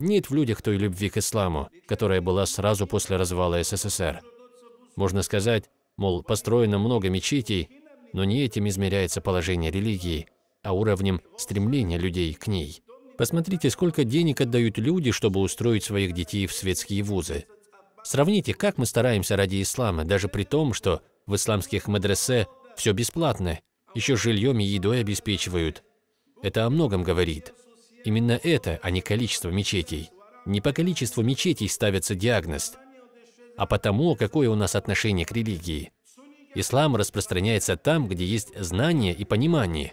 Нет в людях той любви к исламу, которая была сразу после развала СССР. Можно сказать, мол, построено много мечетей, но не этим измеряется положение религии, а уровнем стремления людей к ней. Посмотрите, сколько денег отдают люди, чтобы устроить своих детей в светские вузы. Сравните, как мы стараемся ради ислама, даже при том, что в исламских мадресе все бесплатно, еще жильем и едой обеспечивают. Это о многом говорит. Именно это, а не количество мечетей. Не по количеству мечетей ставится диагноз, а по тому, какое у нас отношение к религии. Ислам распространяется там, где есть знание и понимание.